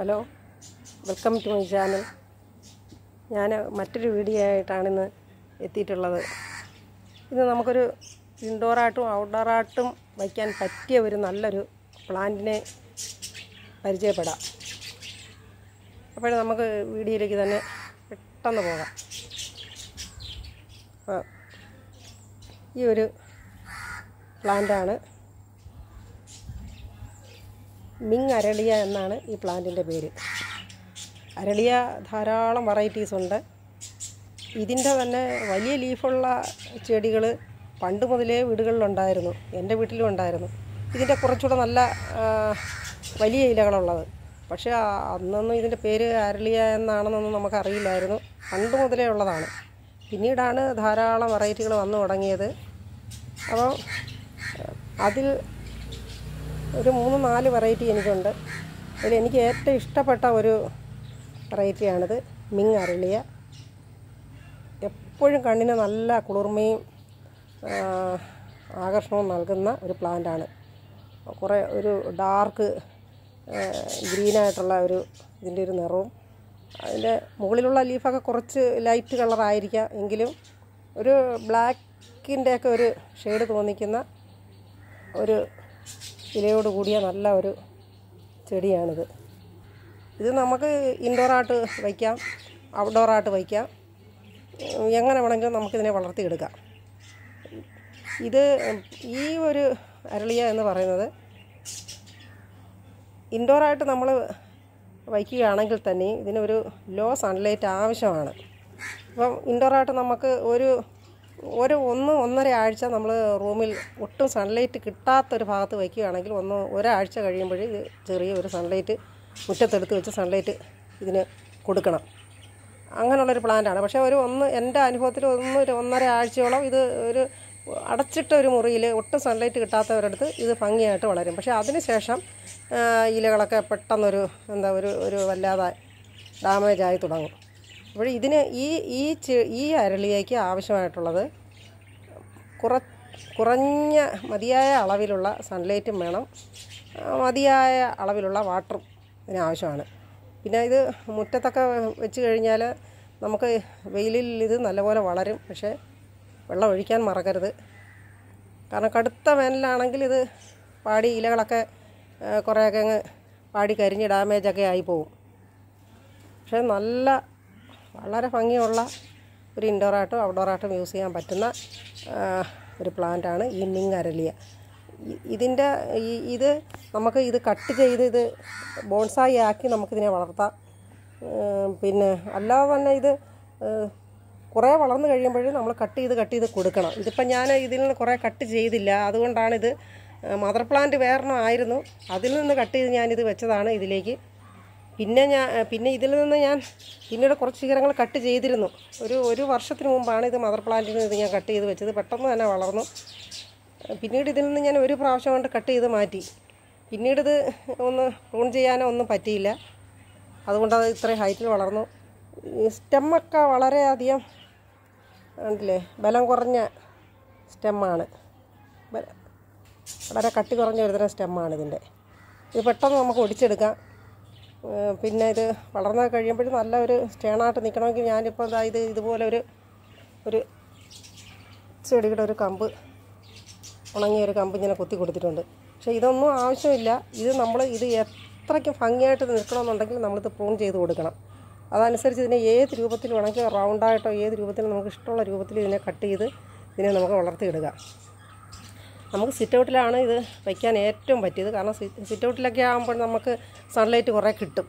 hello welcome to my channel ഞാൻ മറ്റൊരു video ആയിട്ടാണ് ഇന്ന് എത്തിയിട്ടുള്ളത് ഇന്ന് നമുക്കൊരു ഇൻഡോറായിട്ടും ഔട്ട്ഡോറായിട്ടും വയ്ക്കാൻ പറ്റിയ ഒരു നല്ലൊരു പ്ലാന്റിനെ പരിചയപ്പെടാം അപ്പോൾ നമുക്ക് വീഡിയോയിലേക്ക് തന്നെ പെട്ടെന്ന് പോകാം ഈ ഒരു പ്ലാന്റാണ് മിങ് അരളിയ എന്നാണ് ഈ പ്ലാന്റിൻ്റെ പേര് അരളിയ ധാരാളം വെറൈറ്റീസ് ഉണ്ട് ഇതിൻ്റെ തന്നെ വലിയ ലീഫുള്ള ചെടികൾ പണ്ട് മുതലേ വീടുകളിലുണ്ടായിരുന്നു എൻ്റെ വീട്ടിലും ഉണ്ടായിരുന്നു ഇതിൻ്റെ കുറച്ചുകൂടെ നല്ല വലിയ ഇലകളുള്ളത് പക്ഷേ അന്നൊന്നും ഇതിൻ്റെ പേര് അരളിയ എന്നാണെന്നൊന്നും നമുക്കറിയില്ലായിരുന്നു പണ്ട് മുതലേ ഉള്ളതാണ് പിന്നീടാണ് ധാരാളം വെറൈറ്റികൾ വന്നു തുടങ്ങിയത് അപ്പോൾ അതിൽ ഒരു മൂന്ന് നാല് വെറൈറ്റി എനിക്കുണ്ട് അതിൽ എനിക്ക് ഏറ്റവും ഇഷ്ടപ്പെട്ട ഒരു വെറൈറ്റിയാണിത് മിങ് അരളിയ എപ്പോഴും കണ്ണിന് നല്ല കുളിർമയും ആകർഷണവും നൽകുന്ന ഒരു പ്ലാന്റാണ് കുറേ ഒരു ഡാർക്ക് ഗ്രീനായിട്ടുള്ള ഒരു ഇതിൻ്റെ ഒരു നിറവും അതിൻ്റെ മുകളിലുള്ള ലീഫൊക്കെ കുറച്ച് ലൈറ്റ് കളറായിരിക്കാം എങ്കിലും ഒരു ബ്ലാക്കിൻ്റെയൊക്കെ ഒരു ഷെയ്ഡ് തോന്നിക്കുന്ന ഒരു ഇലയോട് കൂടിയ നല്ല ഒരു ചെടിയാണിത് ഇത് നമുക്ക് ഇൻഡോറായിട്ട് വയ്ക്കാം ഔട്ട്ഡോറായിട്ട് വയ്ക്കാം എങ്ങനെ വേണമെങ്കിലും നമുക്കിതിനെ വളർത്തിയെടുക്കാം ഇത് ഈ ഒരു അരളിയ എന്ന് പറയുന്നത് ഇൻഡോറായിട്ട് നമ്മൾ വയ്ക്കുകയാണെങ്കിൽ തന്നെ ഇതിനൊരു ലോ സൺലൈറ്റ് ആവശ്യമാണ് അപ്പം ഇൻഡോറായിട്ട് നമുക്ക് ഒരു ഒരു ഒന്ന് ഒന്നര ആഴ്ച നമ്മൾ റൂമിൽ ഒട്ടും സൺലൈറ്റ് കിട്ടാത്തൊരു ഭാഗത്ത് വയ്ക്കുകയാണെങ്കിൽ ഒന്ന് ഒരാഴ്ച കഴിയുമ്പോൾ ഇത് ചെറിയ ഒരു സൺലൈറ്റ് മുറ്റത്തെടുത്ത് വെച്ച് സൺലൈറ്റ് ഇതിന് കൊടുക്കണം അങ്ങനെയുള്ളൊരു പ്ലാന്റാണ് പക്ഷേ ഒരു ഒന്ന് എൻ്റെ അനുഭവത്തിൽ ഒന്ന് ഒരു ഒന്നര ആഴ്ചയോളം ഇത് ഒരു അടച്ചിട്ട ഒരു മുറിയിൽ ഒട്ടും സൺലൈറ്റ് കിട്ടാത്തവരടുത്ത് ഇത് ഭംഗിയായിട്ട് വളരും പക്ഷേ അതിനുശേഷം ഇലകളൊക്കെ പെട്ടെന്നൊരു എന്താ ഒരു ഒരു വല്ലാതെ ഡാമേജ് ആയി തുടങ്ങും അപ്പോൾ ഇതിന് ഈ ഈ ഈ അരളിയേക്ക് ആവശ്യമായിട്ടുള്ളത് കുറ കുറഞ്ഞ മതിയായ അളവിലുള്ള സൺലൈറ്റും വേണം മതിയായ അളവിലുള്ള വാട്ടറും ഇതിനാവശ്യമാണ് പിന്നെ ഇത് മുറ്റത്തൊക്കെ വെച്ച് കഴിഞ്ഞാൽ നമുക്ക് വെയിലിൽ ഇത് നല്ലപോലെ വളരും പക്ഷേ വെള്ളം ഒഴിക്കാൻ മറക്കരുത് കാരണം കടുത്ത വേനലാണെങ്കിൽ ഇത് പാടി ഇലകളൊക്കെ കുറേയൊക്കെ അങ്ങ് പാടി കരിഞ്ഞ് ഡാമേജൊക്കെ ആയി പോകും പക്ഷേ നല്ല വളരെ ഭംഗിയുള്ള ഒരു ഇൻഡോറായിട്ടും ഔട്ട്ഡോറായിട്ടും യൂസ് ചെയ്യാൻ പറ്റുന്ന ഒരു പ്ലാന്റാണ് ഈ മിങ് അരലിയ ഇതിൻ്റെ ഈ ഇത് നമുക്ക് ഇത് കട്ട് ചെയ്ത് ഇത് ബോൺസായി ആക്കി നമുക്കിതിനെ വളർത്താം പിന്നെ അല്ലാതെ തന്നെ ഇത് കുറേ വളർന്നു കഴിയുമ്പോഴും നമ്മൾ കട്ട് ചെയ്ത് കട്ട് ചെയ്ത് കൊടുക്കണം ഇതിപ്പോൾ ഞാൻ ഇതിൽ നിന്ന് കുറേ കട്ട് ചെയ്തില്ല അതുകൊണ്ടാണിത് മദർ പ്ലാന്റ് വേറെ ആയിരുന്നു അതിൽ നിന്ന് കട്ട് ചെയ്ത് ഞാനിത് വെച്ചതാണ് ഇതിലേക്ക് പിന്നെ ഞാൻ പിന്നെ ഇതിൽ നിന്ന് ഞാൻ പിന്നീട് കുറച്ച് ശിഖരങ്ങൾ കട്ട് ചെയ്തിരുന്നു ഒരു ഒരു വർഷത്തിന് മുമ്പാണ് ഇത് മദർ പ്ലാന്റിൽ നിന്ന് ഇത് ഞാൻ കട്ട് ചെയ്ത് വെച്ചത് പെട്ടെന്ന് തന്നെ വളർന്നു പിന്നീട് ഇതിൽ നിന്ന് ഞാൻ ഒരു പ്രാവശ്യം കൊണ്ട് കട്ട് ചെയ്ത് മാറ്റി പിന്നീട് ഇത് ഒന്ന് പ്രൂൺ ചെയ്യാനോ ഒന്നും പറ്റിയില്ല അതുകൊണ്ട് അത് ഇത്രയും ഹൈറ്റിൽ വളർന്നു സ്റ്റെമ്മൊക്കെ വളരെയധികം ഉണ്ടല്ലേ ബലം കുറഞ്ഞ സ്റ്റെമ്മാണ് വളരെ കട്ടി കുറഞ്ഞ ഒരു തരം സ്റ്റെമ്മാണ് ഇതിൻ്റെ ഇത് പെട്ടെന്ന് നമുക്ക് ഒടിച്ചെടുക്കാം പിന്നെ ഇത് വളർന്ന് കഴിയുമ്പോഴും നല്ല ഒരു സ്റ്റേണായിട്ട് നിൽക്കണമെങ്കിൽ ഞാനിപ്പോൾ ഇതാ ഇത് ഇതുപോലെ ഒരു ഒരു ചെടിയുടെ ഒരു കമ്പ് ഉണങ്ങിയ ഒരു കമ്പ് ഇങ്ങനെ കുത്തി കൊടുത്തിട്ടുണ്ട് പക്ഷേ ഇതൊന്നും ആവശ്യമില്ല ഇത് നമ്മൾ ഇത് എത്രയ്ക്ക് ഭംഗിയായിട്ട് നിൽക്കണമെന്നുണ്ടെങ്കിൽ നമ്മളിത് പ്രൂൺ ചെയ്ത് കൊടുക്കണം അതനുസരിച്ച് ഇതിനെ ഏത് രൂപത്തിൽ വേണമെങ്കിൽ റൗണ്ടായിട്ടോ ഏത് രൂപത്തിൽ നമുക്ക് ഇഷ്ടമുള്ള രൂപത്തിൽ ഇതിനെ കട്ട് ചെയ്ത് ഇതിനെ നമുക്ക് വളർത്തിയെടുക്കാം നമുക്ക് സിറ്റൗട്ടിലാണ് ഇത് വയ്ക്കാൻ ഏറ്റവും പറ്റിയത് കാരണം സിറ്റൗട്ടിലൊക്കെ ആകുമ്പോൾ നമുക്ക് സൺലൈറ്റ് കുറേ കിട്ടും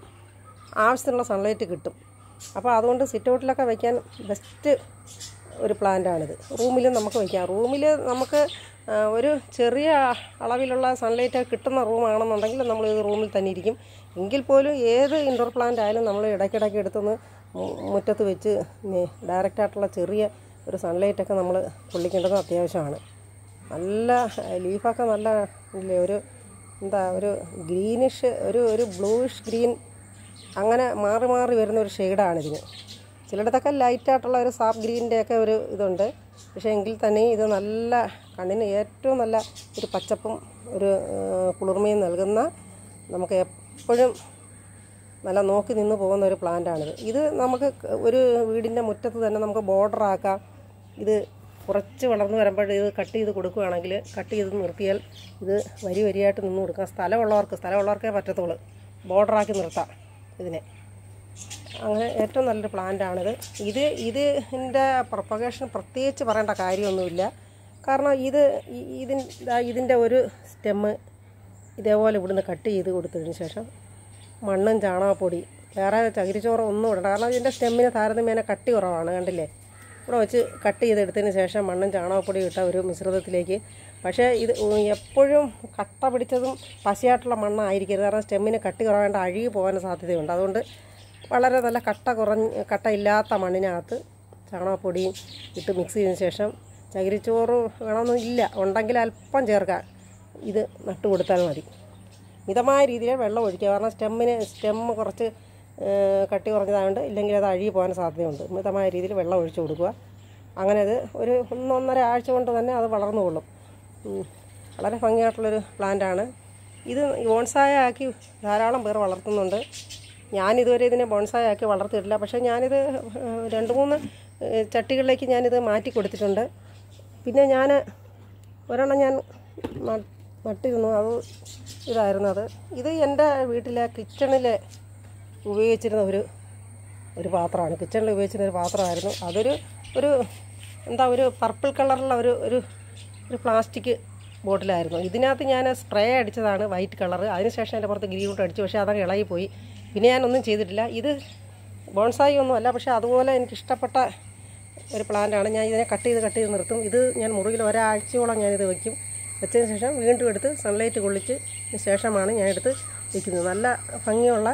ആവശ്യത്തിനുള്ള സൺലൈറ്റ് കിട്ടും അപ്പോൾ അതുകൊണ്ട് സിറ്റൗട്ടിലൊക്കെ വയ്ക്കാൻ ബെസ്റ്റ് ഒരു പ്ലാന്റാണിത് റൂമിൽ നമുക്ക് വയ്ക്കാം റൂമിൽ നമുക്ക് ഒരു ചെറിയ അളവിലുള്ള സൺലൈറ്റ് കിട്ടുന്ന റൂമാണെന്നുണ്ടെങ്കിൽ നമ്മൾ ഇത് റൂമിൽ തന്നെ ഇരിക്കും എങ്കിൽ പോലും ഏത് ഇൻഡോർ പ്ലാന്റ് ആയാലും നമ്മൾ ഇടയ്ക്കിടയ്ക്ക് എടുത്തുനിന്ന് മുറ്റത്ത് വെച്ച് ഡയറക്റ്റായിട്ടുള്ള ചെറിയ ഒരു സൺലൈറ്റൊക്കെ നമ്മൾ കൊള്ളിക്കേണ്ടത് അത്യാവശ്യമാണ് നല്ല ലീഫൊക്കെ നല്ല ഇല്ലേ ഒരു എന്താ ഒരു ഗ്രീനിഷ് ഒരു ഒരു ബ്ലൂയിഷ് ഗ്രീൻ അങ്ങനെ മാറി മാറി വരുന്ന ഒരു ഷെയ്ഡാണിതിന് ചിലയിടത്തൊക്കെ ലൈറ്റായിട്ടുള്ള ഒരു സാപ്പ് ഗ്രീനിൻ്റെയൊക്കെ ഒരു ഇതുണ്ട് പക്ഷേ എങ്കിൽ തന്നെ ഇത് നല്ല കണ്ണിന് ഏറ്റവും നല്ല ഒരു പച്ചപ്പും ഒരു കുളിർമയും നൽകുന്ന നമുക്ക് എപ്പോഴും നല്ല നോക്കി നിന്ന് പോകുന്ന ഒരു പ്ലാന്റാണിത് ഇത് നമുക്ക് ഒരു വീടിൻ്റെ മുറ്റത്ത് തന്നെ നമുക്ക് ബോർഡറാക്കാം ഇത് കുറച്ച് വളർന്ന് വരുമ്പോൾ ഇത് കട്ട് ചെയ്ത് കൊടുക്കുകയാണെങ്കിൽ കട്ട് ചെയ്ത് നിർത്തിയാൽ ഇത് വരി വരിയായിട്ട് നിന്ന് കൊടുക്കാം സ്ഥലമുള്ളവർക്ക് സ്ഥലമുള്ളവർക്കേ പറ്റത്തുള്ളൂ ബോർഡറാക്കി നിർത്താം ഇതിനെ അങ്ങനെ ഏറ്റവും നല്ലൊരു പ്ലാന്റാണിത് ഇത് ഇതിൻ്റെ പ്രൊപ്പഗേഷൻ പ്രത്യേകിച്ച് പറയേണ്ട കാര്യമൊന്നുമില്ല കാരണം ഇത് ഇതിൻ ഇതിൻ്റെ ഒരു സ്റ്റെമ്മ് ഇതേപോലെ ഇവിടുന്ന് കട്ട് ചെയ്ത് കൊടുത്തതിന് ശേഷം മണ്ണും ചാണകപ്പൊടി വേറെ ചകിരിച്ചോറ് ഒന്നും ഇടണ്ട കാരണം ഇതിൻ്റെ സ്റ്റെമ്മിന് താരതമ്യേന കട്ടി കുറവാണ് കണ്ടില്ലേ ഇവിടെ വെച്ച് കട്ട് ചെയ്തെടുത്തതിന് ശേഷം മണ്ണും ചാണകപ്പൊടി ഇട്ട ഒരു മിശ്രിതത്തിലേക്ക് പക്ഷേ ഇത് എപ്പോഴും കട്ട പിടിച്ചതും പശയായിട്ടുള്ള മണ്ണായിരിക്കരുത് കാരണം സ്റ്റെമ്മിന് കട്ടി കുറവേണ്ട അഴുകി പോകാൻ സാധ്യതയുണ്ട് അതുകൊണ്ട് വളരെ നല്ല കട്ട കുറഞ്ഞ് കട്ട ഇല്ലാത്ത മണ്ണിനകത്ത് ചാണകപ്പൊടിയും ഇട്ട് മിക്സ് ചെയ്തതിന് ശേഷം ചകിരിച്ചോറ് വേണമെന്നില്ല ഉണ്ടെങ്കിൽ അല്പം ചേർക്കാം ഇത് നട്ടു കൊടുത്താൽ മതി മിതമായ രീതിയിൽ വെള്ളം ഒഴിക്കുക കാരണം സ്റ്റെമ്മിന് സ്റ്റെമ്മ് കുറച്ച് കട്ടി കുറഞ്ഞതായതുകൊണ്ട് ഇല്ലെങ്കിൽ അത് അഴുകി പോകാൻ സാധ്യതയുണ്ട് മിതമായ രീതിയിൽ വെള്ളം ഒഴിച്ചു കൊടുക്കുക അങ്ങനെ അത് ഒരു ഒന്നൊന്നര ആഴ്ച കൊണ്ട് തന്നെ അത് വളർന്നു കൊള്ളും വളരെ ഭംഗിയായിട്ടുള്ളൊരു പ്ലാന്റാണ് ഇത് ബോൺസായ ആക്കി ധാരാളം പേർ വളർത്തുന്നുണ്ട് ഞാനിതുവരെ ഇതിനെ ബോൺസായ ആക്കി വളർത്തിയിട്ടില്ല പക്ഷേ ഞാനിത് രണ്ട് മൂന്ന് ചട്ടികളിലേക്ക് ഞാനിത് മാറ്റി കൊടുത്തിട്ടുണ്ട് പിന്നെ ഞാൻ ഒരെണ്ണം ഞാൻ നട്ടിരുന്നു അത് ഇതായിരുന്നു അത് ഇത് എൻ്റെ വീട്ടിലെ കിച്ചണിലെ ഉപയോഗിച്ചിരുന്ന ഒരു ഒരു പാത്രമാണ് കിച്ചണിൽ ഉപയോഗിച്ചിരുന്ന ഒരു പാത്രമായിരുന്നു അതൊരു ഒരു എന്താ ഒരു പർപ്പിൾ കളറുള്ള ഒരു ഒരു ഒരു പ്ലാസ്റ്റിക് ബോട്ടിലായിരുന്നു ഇതിനകത്ത് ഞാൻ സ്പ്രേ അടിച്ചതാണ് വൈറ്റ് കളർ അതിനുശേഷം എൻ്റെ പുറത്ത് ഗ്രീൻ കൊണ്ട് അടിച്ചു പക്ഷേ അതങ്ങ് ഇളകിപ്പോയി പിന്നെ ഞാനൊന്നും ചെയ്തിട്ടില്ല ഇത് ബോൺസായി ഒന്നുമല്ല പക്ഷേ അതുപോലെ എനിക്ക് ഇഷ്ടപ്പെട്ട ഒരു പ്ലാന്റാണ് ഞാൻ ഇതിനെ കട്ട് ചെയ്ത് കട്ട് ചെയ്ത് നിർത്തും ഇത് ഞാൻ മുറിയിൽ ഒരാഴ്ചയോളം ഞാനിത് വയ്ക്കും വെച്ചതിന് ശേഷം വീണ്ടും എടുത്ത് സൺലൈറ്റ് കൊള്ളിച്ച് ശേഷമാണ് ഞാൻ എടുത്ത് വയ്ക്കുന്നത് നല്ല ഭംഗിയുള്ള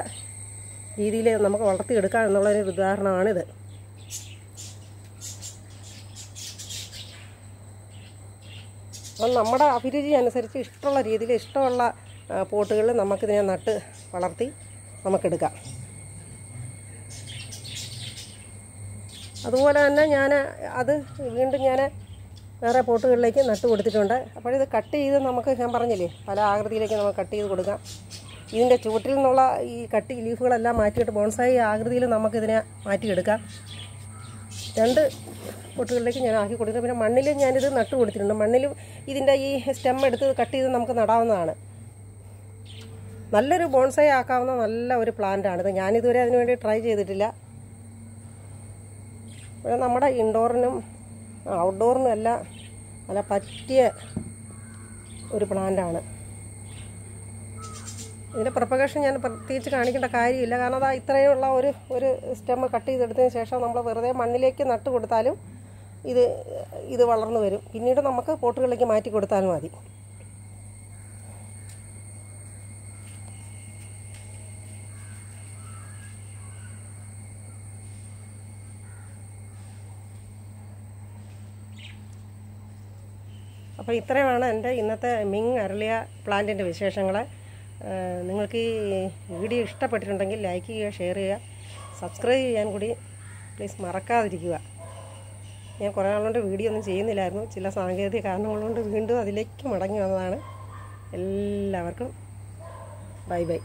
രീതിയിൽ നമുക്ക് വളർത്തിയെടുക്കാം എന്നുള്ളൊരു ഉദാഹരണമാണിത് അപ്പം നമ്മുടെ അഭിരുചി അനുസരിച്ച് ഇഷ്ടമുള്ള രീതിയിൽ ഇഷ്ടമുള്ള പോട്ടുകളിൽ നമുക്കിതിനെ നട്ട് വളർത്തി നമുക്കെടുക്കാം അതുപോലെ തന്നെ ഞാൻ അത് വീണ്ടും ഞാൻ വേറെ പോട്ടുകളിലേക്ക് നട്ട് കൊടുത്തിട്ടുണ്ട് അപ്പോൾ ഇത് കട്ട് ചെയ്ത് നമുക്ക് ഞാൻ പറഞ്ഞില്ലേ പല ആകൃതിയിലേക്ക് നമുക്ക് കട്ട് ചെയ്ത് കൊടുക്കാം ഇതിൻ്റെ ചുവട്ടിൽ നിന്നുള്ള ഈ കട്ടി ലീഫുകളെല്ലാം മാറ്റിയിട്ട് ബോൺസായി ആകൃതിയിൽ നമുക്കിതിനെ മാറ്റിയെടുക്കാം രണ്ട് പൊട്ടുകളിലേക്ക് ഞാൻ ആക്കി കൊടുക്കുന്നത് പിന്നെ മണ്ണിൽ ഞാനിത് നട്ടു കൊടുത്തിട്ടുണ്ട് മണ്ണിൽ ഇതിൻ്റെ ഈ സ്റ്റെം എടുത്ത് കട്ട് ചെയ്ത് നമുക്ക് നടാവുന്നതാണ് നല്ലൊരു ബോൺസായി ആക്കാവുന്ന നല്ല ഒരു ഇത് ഞാനിതുവരെ അതിനു വേണ്ടി ട്രൈ ചെയ്തിട്ടില്ല ഇവിടെ നമ്മുടെ ഇൻഡോറിനും ഔട്ട്ഡോറിനും എല്ലാം നല്ല പറ്റിയ ഒരു പ്ലാന്റാണ് ഇതിൻ്റെ പ്രൊപ്പഗേഷൻ ഞാൻ പ്രത്യേകിച്ച് കാണിക്കേണ്ട കാര്യമില്ല കാരണം അത് ഇത്രയുള്ള ഒരു ഒരു സ്റ്റെമ്മ് കട്ട് ചെയ്തെടുത്തതിന് ശേഷം നമ്മൾ വെറുതെ മണ്ണിലേക്ക് നട്ട് കൊടുത്താലും ഇത് ഇത് വളർന്നു വരും പിന്നീട് നമുക്ക് പോട്ടുകളിലേക്ക് മാറ്റി കൊടുത്താലും മതി അപ്പോൾ ഇത്രയാണ് എൻ്റെ ഇന്നത്തെ മിങ് അരളിയ പ്ലാന്റിൻ്റെ വിശേഷങ്ങൾ നിങ്ങൾക്ക് ഈ വീഡിയോ ഇഷ്ടപ്പെട്ടിട്ടുണ്ടെങ്കിൽ ലൈക്ക് ചെയ്യുക ഷെയർ ചെയ്യുക സബ്സ്ക്രൈബ് ചെയ്യാൻ കൂടി പ്ലീസ് മറക്കാതിരിക്കുക ഞാൻ കുറേ നാളുകൊണ്ട് വീഡിയോ ഒന്നും ചെയ്യുന്നില്ലായിരുന്നു ചില സാങ്കേതിക കാരണങ്ങളുകൊണ്ട് വീണ്ടും അതിലേക്ക് മടങ്ങി വന്നതാണ് എല്ലാവർക്കും ബൈ ബൈ